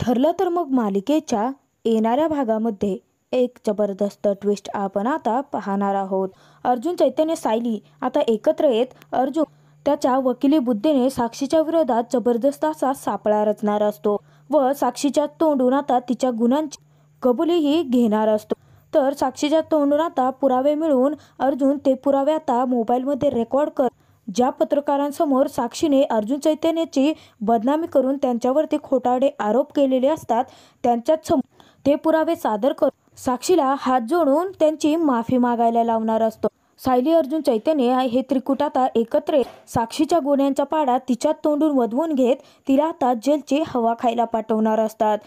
ठरलं तर मग मालिकेच्या येणाऱ्या भागामध्ये एक जबरदस्त ट्विस्ट आपण आता पाहणार आहोत अर्जुन चैतन्य सायली आता एकत्र येत अर्जुन त्याच्या वकिली बुद्धीने साक्षीच्या विरोधात जबरदस्त असा सापळा रचणार असतो व साक्षीच्या तोंडून आता तिच्या गुणांची कबुलीही घेणार असतो तर साक्षीच्या तोंडून आता पुरावे मिळून अर्जुन ते पुरावे आता मोबाईलमध्ये रेकॉर्ड कर ज्या पत्रकारांसमोर साक्षीने अर्जुन चैतन्याची बदनामी करून त्यांच्यावरती खोटाडे आरोप केलेले असतात त्यांच्यात ते पुरावे सादर कर साक्षीला हात जोडून त्यांची माफी मागायला लावणार असतो सायली अर्जुन चैतन्य हे त्रिकुट आता एकत्र साक्षीच्या गुन्ह्यांच्या पाडा तिच्यात तोंडून वधवून घेत तिला आता जेलची हवा खायला पाठवणार असतात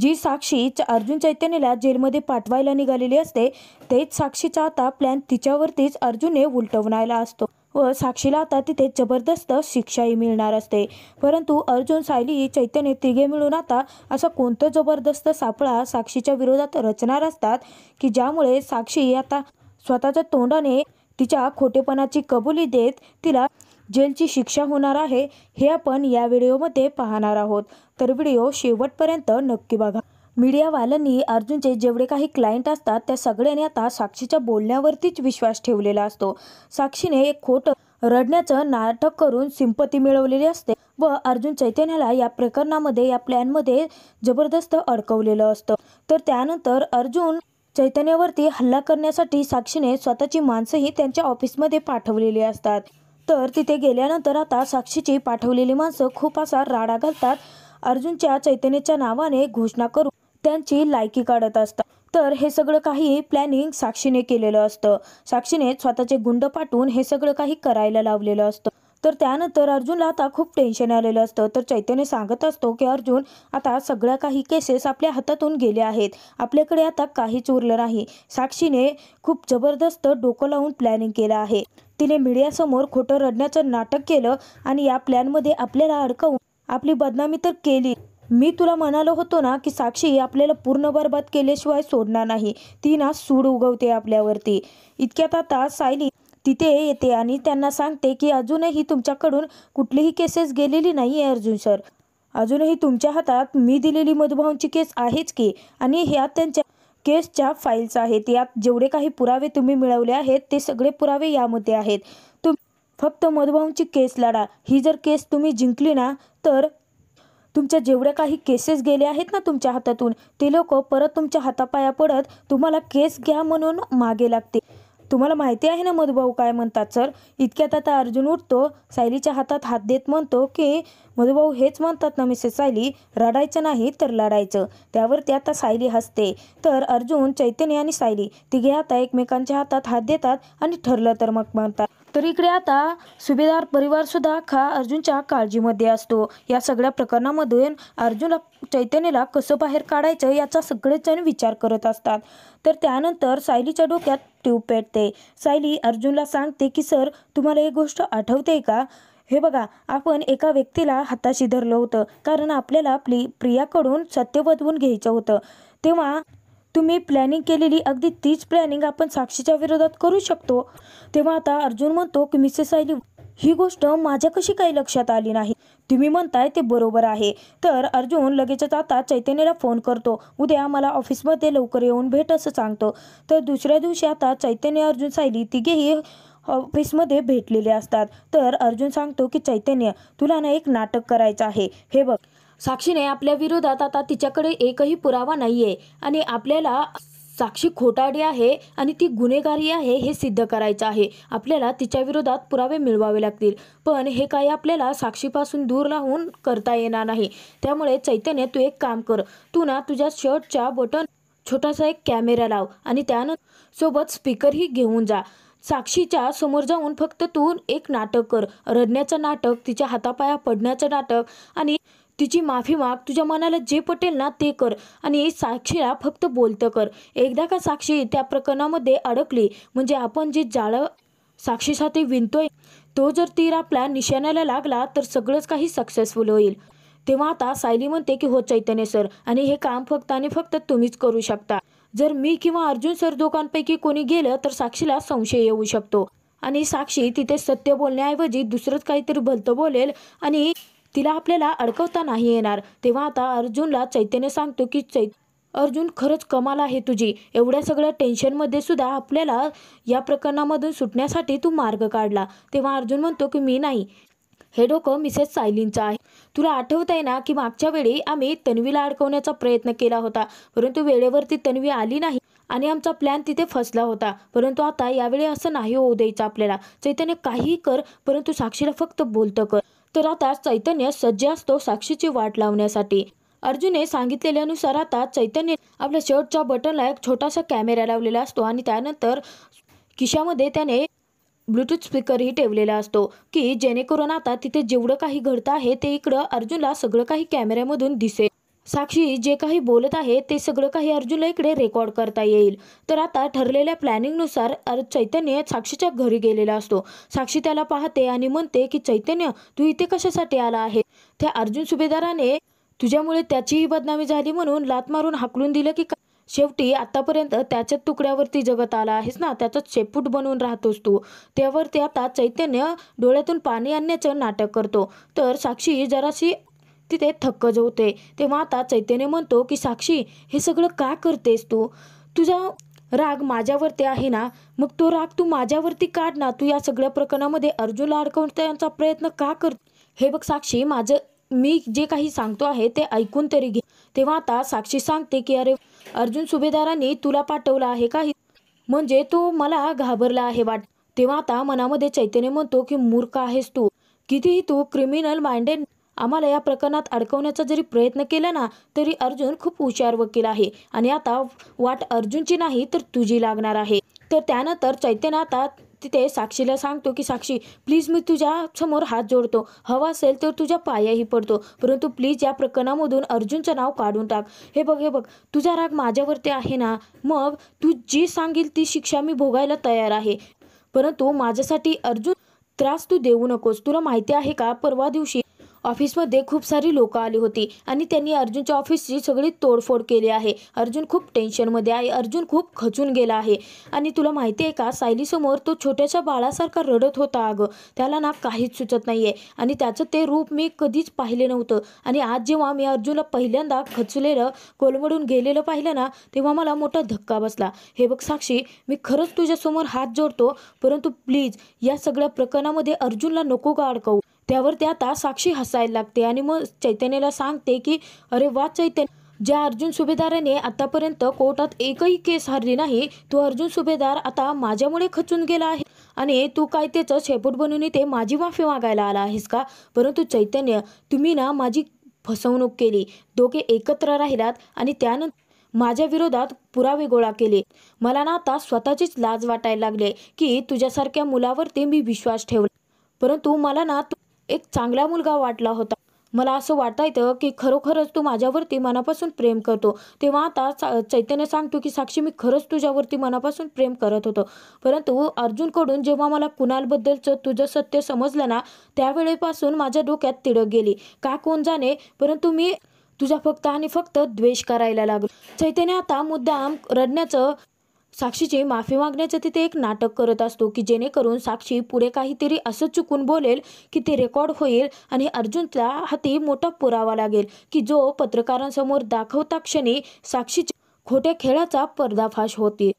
जी साक्षी अर्जुन चैतन्यला जेलमध्ये पाठवायला निघालेली असते तेच साक्षीचा आता प्लॅन तिच्यावरतीच अर्जुनने उलटवणायला असतो व साक्षीला आता तिथे जबरदस्त शिक्षाही मिळणार असते परंतु अर्जुन सायली चैतन्य तिघे मिळून आता असा कोणता जबरदस्त सापळा साक्षीच्या विरोधात रचणार असतात की ज्यामुळे साक्षी आता स्वतःच्या तोंडाने तिच्या खोटेपणाची कबुली देत तिला जेलची शिक्षा होणार आहे हे आपण या व्हिडिओमध्ये पाहणार आहोत तर व्हिडिओ शेवटपर्यंत नक्की बघा मीडियावाल्यांनी अर्जुनचे जेवढे काही क्लायंट असतात त्या सगळ्यांनी आता साक्षीच्या बोलण्यावरतीच विश्वास ठेवलेला असतो साक्षीने एक खोट रडण्याचं नाटक करून सिंपती मिळवलेली असते व अर्जुन चैतन्याला या प्रकरणामध्ये या प्लॅनमध्ये जबरदस्त अडकवलेलं असतं तर त्यानंतर अर्जुन चैतन्यावरती हल्ला करण्यासाठी साक्षीने स्वतःची माणसंही त्यांच्या ऑफिसमध्ये पाठवलेली असतात तर तिथे गेल्यानंतर आता साक्षीची पाठवलेली माणसं खूप असा राडा घालतात अर्जुनच्या चैतन्याच्या नावाने घोषणा करून त्यांची लायकी काढत असतात तर हे सगळं काही प्लॅनिंग साक्षीने केलेलं असतं साक्षीने स्वतःचे गुंड पाठवून हे सगळं काही करायला लावलेलं असतं तर त्यानंतर अर्जुनला आता खूप टेन्शन आलेलं असतं तर चैतन्य सांगत असतो की अर्जुन आता सगळ्या काही केसेस आपल्या हातातून गेले आहेत आपल्याकडे आता काहीच उरलं नाही साक्षीने खूप जबरदस्त डोकं लावून प्लॅनिंग केलं आहे तिने मीडियासमोर खोटं रडण्याचं नाटक केलं आणि या प्लॅनमध्ये आपल्याला अडकवून आपली बदनामी तर केली मी तुला म्हणालो होतो ना की साक्षी आपल्याला पूर्ण बरबाद केल्याशिवाय सोडणार नाही ती ना सूड उगवते आपल्यावरती इतक्यात आता सायली तिथे येते आणि त्यांना सांगते की अजूनही तुमच्याकडून कुठलीही केसेस गेलेली नाही आहे अर्जुन सर अजूनही तुमच्या हातात मी दिलेली मधुभाऊंची केस आहेच की आणि ह्या त्यांच्या केसच्या फाईल्स आहेत यात जेवढे काही पुरावे तुम्ही मिळवले आहेत ते सगळे पुरावे यामध्ये आहेत तुम फक्त मधुभाऊंची केस लढा ही जर केस तुम्ही जिंकली ना तर तुमच्या जेवढ्या काही केसेस गेल्या आहेत ना तुमच्या हातातून ते लोक परत तुमच्या हातापाया पडत तुम्हाला केस घ्या म्हणून मागे लागते तुम्हाला माहिती आहे ना मधुभाऊ काय म्हणतात सर इतक्यात आता अर्जुन उठतो सायलीच्या हातात हात देत म्हणतो की मधुभाऊ हेच म्हणतात ना मिसेस सायली रडायचं नाही तर लढायचं त्यावर ते आता सायली हसते तर अर्जुन चैतन्य आणि सायली तिघे आता एकमेकांच्या हातात हात देतात आणि ठरलं तर मग म्हणतात तर इकडे आता सुभेदार परिवार सुद्धा खा अर्जुनच्या काळजीमध्ये असतो या सगळ्या प्रकरणामधून अर्जुनला चैतन्यला कसं बाहेर काढायचं याचा सगळेच जण विचार करत असतात तर त्यानंतर सायलीच्या डोक्यात ट्यूब पेटते सायली अर्जुनला सांगते की सर तुम्हाला एक गोष्ट आठवते का हे बघा आपण एका व्यक्तीला हाताशी धरलं होतं कारण आपल्याला प्ली प्रियाकडून सत्य बदवून घ्यायचं होतं तेव्हा तुम्ही प्लॅनिंग केलेली अगदी तीच प्लॅनिंग आपण साक्षीच्या विरोधात करू शकतो तेव्हा आता अर्जुन म्हणतो की मिसेस आयली ही गोष्ट माझ्या कशी काही लक्षात आली नाही तुम्ही म्हणताय ते बरोबर आहे तर अर्जुन लगेचच आता चैतन्यला फोन करतो उद्या मला ऑफिसमध्ये लवकर येऊन भेट असं सांगतो तर दुसऱ्या दिवशी आता चैतन्य अर्जुन सायली तिघेही ऑफिसमध्ये भेटलेले असतात तर अर्जुन सांगतो की चैतन्य तुला ना एक नाटक करायचं आहे हे बघ साक्षीने आपल्या विरोधात आता तिच्याकडे एकही पुरावा नाहीये आणि आपल्याला साक्षी खोटाडी आहे आणि ती गुन्हेगारी आहे हे सिद्ध करायचं आहे आपल्याला तिच्या विरोधात पुरावे मिळवावे लागतील पण हे काही आपल्याला साक्षीपासून दूर राहून करता येणार नाही त्यामुळे चैतन्य तू एक काम कर तू ना तुझ्या शर्टच्या बटन छोटासा एक कॅमेरा लाव आणि त्यानं सोबत स्पीकरही घेऊन जा साक्षीच्या समोर जाऊन फक्त तू एक नाटक कर रडण्याचं नाटक तिच्या हातापाया पडण्याचं नाटक आणि तिची माफी माग तुझ्या मनाला जे पटेल ना ते कर आणि साक्षीला फक्त बोलतं कर एकदा का साक्षी त्या प्रकरणामध्ये अडकली म्हणजे आपण जे जाळं साक्षीसाठी विणतोय तो जर तीर आपल्या निशाण्याला लागला तर सगळंच काही सक्सेसफुल होईल तेव्हा आता सायली म्हणते की हो चैतन्य सर आणि हे काम फक्त आणि फक्त तुम्हीच करू शकता जर मी किंवा अर्जुन सर दोघांपैकी कोणी गेलं तर साक्षीला संशय येऊ शकतो आणि साक्षी तिथे सत्य बोलण्याऐवजी दुसरंच काहीतरी भलतं बोलेल आणि तिला आपल्याला अडकवता नाही येणार तेव्हा आता अर्जुनला चैतन्य सांगतो की चै अर्जुन खरंच कमाल आहे तुझी एवढ्या सगळ्या टेन्शनमध्ये सुद्धा आपल्याला या प्रकरणामधून सुटण्यासाठी तू मार्ग काढला तेव्हा अर्जुन म्हणतो की मी नाही हे डोकं मिसेस सायलींचं आहे तुला आठवत आहे ना की मागच्या वेळी आम्ही तन्वीला अडकवण्याचा प्रयत्न केला होता परंतु वेळेवरती तन्वी आली नाही आणि आमचा प्लॅन तिथे फसला होता परंतु आता यावेळी असं नाही होऊ द्यायचं आपल्याला चैतन्य काहीही कर परंतु साक्षीला फक्त बोलतं कर तर आता चैतन्य सज्ज असतो साक्षीची वाट लावण्यासाठी अर्जुनने सांगितलेल्यानुसार आता चैतन्य आपल्या शर्टच्या बटनला एक छोटासा कॅमेरा लावलेला असतो आणि त्यानंतर खिशामध्ये त्याने ब्लूटूथ स्पीकरही ठेवलेला असतो की जेणेकरून आता तिथे जेवढं काही घडतं आहे ते इकडं अर्जुनला सगळं काही कॅमेऱ्यामधून दिसेल साक्षी जे काही बोलत आहे ते सगळं काही अर्जुनला इकडे रेकॉर्ड करता येईल तर आता ठरलेल्या प्लॅनिंगनुसार अर चैतन्य साक्षीच्या घरी गेलेला असतो साक्षी त्याला पाहते आणि म्हणते की चैतन्य तू इथे कशासाठी आला आहे त्या अर्जुन सुभेदाराने तुझ्यामुळे त्याचीही बदनामी झाली म्हणून लात मारून हाकलून दिलं की शेवटी आतापर्यंत त्याच्या तुकड्यावरती जगत आला आहेस ना त्याचा चेपूट बनवून राहतोस तू त्यावरती आता चैतन्य डोळ्यातून पाणी आणण्याचं नाटक करतो तर साक्षी जराशी तिथे थक्क जवते तेव्हा आता चैतन्य म्हणतो की साक्षी हे सगळं का करतेस तू तुझा राग माझ्यावरती आहे ना मग तो राग तू माझ्यावरती काढ ना तू या सगळ्या प्रकरणामध्ये अर्जुनला अडकवण्याचा प्रयत्न का कर हे बघ साक्षी माझं मी जे काही सांगतो आहे ते ऐकून तरी घे तेव्हा आता साक्षी सांगते की अरे अर्जुन सुभेदारांनी तुला पाठवलं आहे का म्हणजे तो मला घाबरला आहे वाट तेव्हा आता मनामध्ये चैतन्य म्हणतो की मूर्ख आहेस तू कितीही तू क्रिमिनल माइंडेड आम्हाला या प्रकरणात अडकवण्याचा जरी प्रयत्न केला ना तरी अर्जुन खूप हुशार वकील आहे आणि आता वाट अर्जुनची नाही तर तुझी लागणार आहे तर त्यानंतर चैतन्य आता तिथे साक्षीला सांगतो की साक्षी प्लीज मी तुझ्या समोर हात जोडतो हवा असेल तर तुझ्या पायाही पडतो परंतु प्लीज या प्रकरणामधून अर्जुनचं नाव काढून टाक हे बघ हे बघ तुझा राग माझ्यावरती आहे ना मग तू जी सांगेल ती शिक्षा मी भोगायला तयार आहे परंतु माझ्यासाठी अर्जुन त्रास तू देऊ नकोस तुला माहिती आहे का परवा दिवशी ऑफिसमध्ये खूप सारी लोकं आली होती आणि त्यांनी अर्जुनच्या ऑफिसची सगळी तोडफोड केली आहे अर्जुन खूप टेन्शनमध्ये आहे अर्जुन खूप खचून गेला आहे आणि तुला माहिती आहे का सायलीसमोर तो छोट्याशा बाळासारखा रडत होता अगं त्याला ना काहीच सुचत नाही आहे आणि त्याचं ते रूप मी कधीच पाहिले नव्हतं आणि आज जेव्हा मी अर्जुनला पहिल्यांदा खचलेलं कोलमडून गेलेलं पाहिलं ना तेव्हा मला मोठा धक्का बसला हे बघ साक्षी मी खरंच तुझ्यासमोर हात जोडतो परंतु प्लीज या सगळ्या प्रकरणामध्ये अर्जुनला नको का अडकवू त्यावर ते आता साक्षी हसायला लागते आणि मग चैतन्याला सांगते की अरे वा चैतन्य ज्या अर्जुन सुभेदाराने आतापर्यंत कोर्टात एकही केस हरली नाही तो अर्जुन सुभेदार आता माझ्यामुळे खचून गेला आहे आणि तू काय त्याचं शेपूट बनून इथे माझी माफी मागायला आला आहेस का परंतु चैतन्य तुम्ही ना माझी फसवणूक केली दोघे एकत्र राहिलात आणि त्यानंतर माझ्या विरोधात पुरावे गोळा केले मला ना आता स्वतःचीच लाज वाटायला लागले की तुझ्यासारख्या मुलावरती मी विश्वास ठेवला परंतु मला ना एक चांगला मुलगा वाटला होता मला असं वाटायचं की खरोखरच तू माझ्यावरती मनापासून प्रेम करतो तेव्हा आता चैतन्य सांगतो की साक्षी मी खरंच तुझ्यावरती मनापासून प्रेम करत होतो परंतु अर्जुनकडून जेव्हा मला कुणालबद्दलचं तुझं सत्य समजलं ना त्यावेळेपासून माझ्या डोक्यात तिडक गेली का कोण जाणे परंतु मी तुझा फक्त आणि फक्त द्वेष करायला लागलो चैतन्य आता मुद्दाम रडण्याचं साक्षीची माफी मागण्याचं तिथे एक नाटक करत असतो की जेणेकरून साक्षी पुढे काहीतरी असं चुकून बोलेल की ते रेकॉर्ड होईल आणि अर्जुनला हाती मोठा पुरावा लागेल की जो पत्रकारांसमोर दाखवता क्षणी साक्षी खोट्या खेळाचा पर्दाफाश होती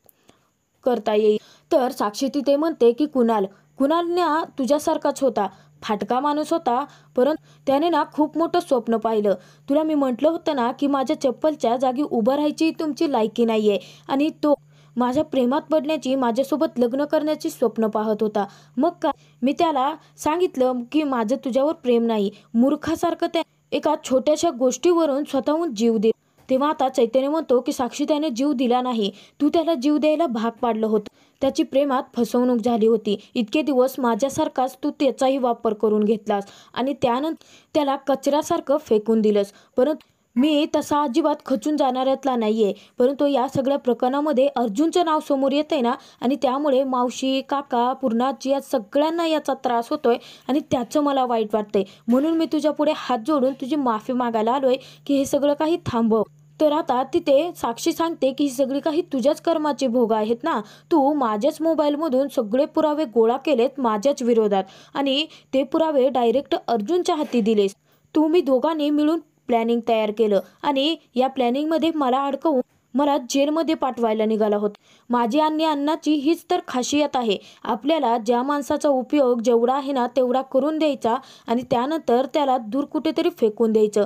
करता येईल तर साक्षी तिथे म्हणते की कुणाल कुणालन्या तुझ्यासारखाच होता फाटका माणूस होता परंतु त्याने ना खूप मोठं स्वप्न पाहिलं तुला मी म्हटलं होतं ना की माझ्या चप्पलच्या जागी उभं राहायची तुमची लायकी नाहीये आणि तो माझ्या प्रेमात पडण्याची माझ्यासोबत लग्न करण्याची स्वप्न पाहत होता मग का मी त्याला सांगितलं की माझं तुझ्यावर प्रेम नाही मूर्खासारखं त्या एका छोट्याशा गोष्टीवरून स्वतःहून जीव दे तेव्हा आता चैतन्य म्हणतो की साक्षी त्याने जीव दिला नाही तू त्याला जीव द्यायला भाग पाडलं होतं त्याची प्रेमात फसवणूक झाली होती इतके दिवस माझ्यासारखाच तू त्याचाही वापर करून घेतलास आणि त्यानंतर त्याला कचऱ्यासारखं फेकून दिलंस परंतु मी तसा अजिबात खचून जाणाऱ्यातला नाही आहे परंतु या सगळ्या प्रकरणामध्ये अर्जुनचं नाव समोर येत आहे ना आणि त्यामुळे मावशी काका पूर्णाजी या सगळ्यांना याचा त्रास होतो आहे आणि त्याचं मला वाईट वाटतंय म्हणून मी तुझ्या पुढे हात जोडून तुझी माफी मागायला आलो आहे की हे सगळं काही थांबव तर आता तिथे साक्षी सांगते की ही सगळी काही तुझ्याच कर्माचे भोग आहेत ना तू माझ्याच मोबाईलमधून सगळे पुरावे गोळा केलेत माझ्याच विरोधात आणि ते पुरावे डायरेक्ट अर्जुनच्या हाती दिलेस तू मी दोघांनी मिळून प्लॅनिंग तयार केलं आणि या प्लॅनिंग मध्ये मला अडकवून मला जेलमध्ये पाठवायला निघाला होता माझी आणि अण्णाची हीच तर खासियत आहे आपल्याला ज्या माणसाचा उपयोग जेवढा आहे ना तेवढा करून द्यायचा आणि त्यानंतर त्याला दूर कुठेतरी फेकून द्यायचं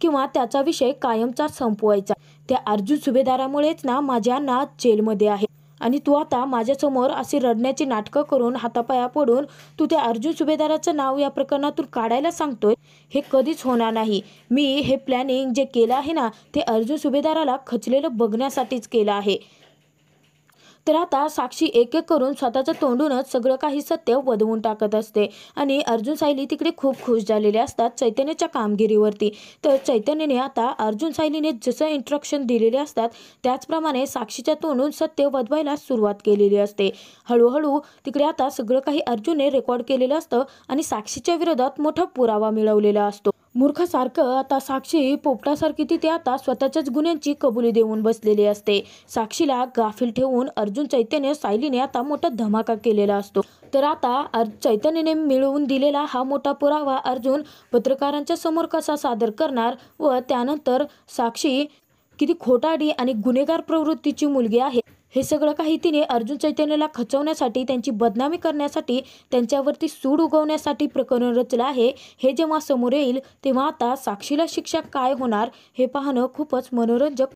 किंवा त्याचा विषय कायमचा संपवायचा त्या अर्जुन सुभेदारामुळेच ना माझ्या ना जेलमध्ये आहे आणि तू आता माझ्यासमोर अशी रडण्याची नाटकं करून हातापाया पडून तू त्या अर्जुन सुभेदाराचं नाव या प्रकरणातून काढायला सांगतोय हे कधीच होणार नाही मी हे प्लॅनिंग जे केलं आहे ना ते अर्जुन सुभेदाराला खचलेलं बघण्यासाठीच केलं आहे तर आता साक्षी एक एक करून स्वतःच्या तोंडूनच सगळं काही सत्य वदवून टाकत असते आणि अर्जुन सायली तिकडे खूप खुश झालेले असतात चैतन्याच्या कामगिरीवरती तर चैतन्यने आता अर्जुन सायलीने जसं इंट्रक्शन दिलेले असतात त्याचप्रमाणे साक्षीच्या तोंडून सत्य वधवायला सुरुवात केलेली असते हळूहळू तिकडे आता सगळं काही अर्जुनने रेकॉर्ड केलेलं असतं आणि साक्षीच्या विरोधात मोठा पुरावा मिळवलेला असतो मूर्खासारखं आता साक्षी पोपटासारखी ती आता स्वतःच्याच गुन्ह्यांची कबुली देऊन बसलेली असते साक्षीला गाफील ठेवून अर्जुन चैतन्य सायलीने आता मोठा धमाका केलेला असतो तर आता चैतन्यने मिळवून दिलेला हा मोठा पुरावा अर्जुन पत्रकारांच्या समोर कसा सादर करणार व त्यानंतर साक्षी किती खोटाडी आणि गुन्हेगार प्रवृत्तीची मुलगी आहे हे सगळं काही तिने अर्जुन चैतन्यला खचवण्यासाठी त्यांची बदनामी करण्यासाठी त्यांच्यावरती सूड उगवण्यासाठी प्रकरण रचलं आहे हे जेव्हा समोर येईल तेव्हा आता साक्षीला शिक्षा काय होणार हे पाहणं खूपच मनोरंजक